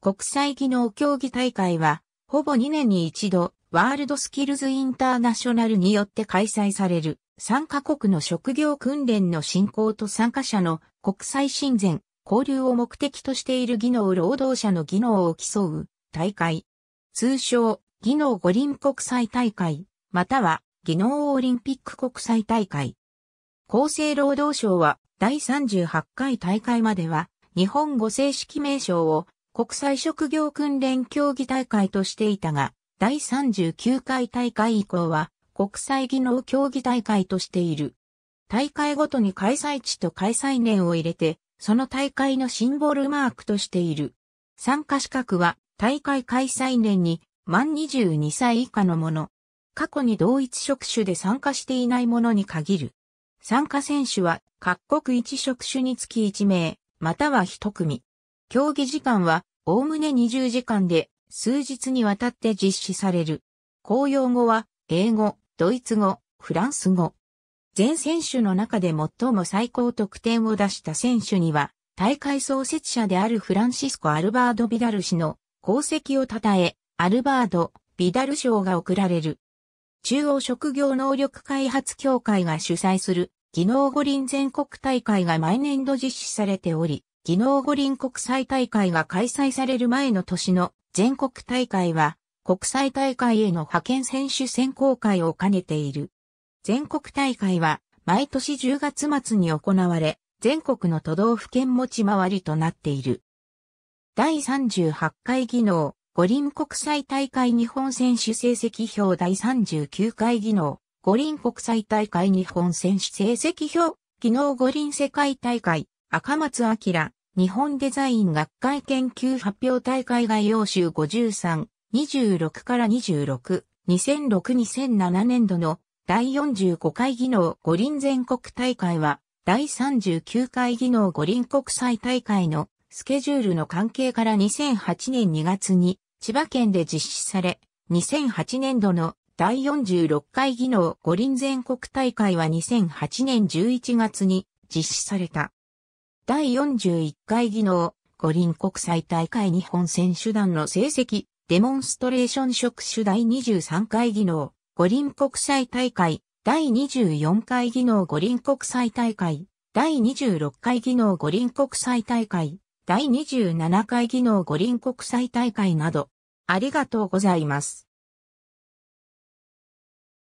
国際技能競技大会は、ほぼ2年に一度、ワールドスキルズインターナショナルによって開催される、参加国の職業訓練の振興と参加者の国際親善、交流を目的としている技能労働者の技能を競う大会。通称、技能五輪国際大会、または技能オリンピック国際大会。厚生労働省は第38回大会までは日本語正式名称を国際職業訓練競技大会としていたが、第39回大会以降は国際技能競技大会としている。大会ごとに開催地と開催年を入れて、その大会のシンボルマークとしている。参加資格は大会開催年に満22歳以下のもの。過去に同一職種で参加していないものに限る。参加選手は各国一職種につき1名、または1組。競技時間は、おおむね20時間で、数日にわたって実施される。公用語は、英語、ドイツ語、フランス語。全選手の中で最も最高得点を出した選手には、大会創設者であるフランシスコ・アルバード・ビダル氏の功績を称え、アルバード・ビダル賞が贈られる。中央職業能力開発協会が主催する技能五輪全国大会が毎年度実施されており、技能五輪国際大会が開催される前の年の全国大会は、国際大会への派遣選手選考会を兼ねている。全国大会は、毎年10月末に行われ、全国の都道府県持ち回りとなっている。第38回技能、五輪国際大会日本選手成績表第39回技能、五輪国際大会日本選手成績表、技能五輪世界大会、赤松明、日本デザイン学会研究発表大会概要集53、26から26、2006-2007年度の第45回技能五輪全国大会は、第39回技能五輪国際大会のスケジュールの関係から2008年2月に千葉県で実施され、2008年度の第46回技能五輪全国大会は2008年11月に実施された。第41回技能、五輪国際大会日本選手団の成績、デモンストレーション職種第23回技能、五輪国際大会、第24回技能五輪国際大会、第26回技能五輪国際大会、第27回技能五輪国際大会など、ありがとうございます。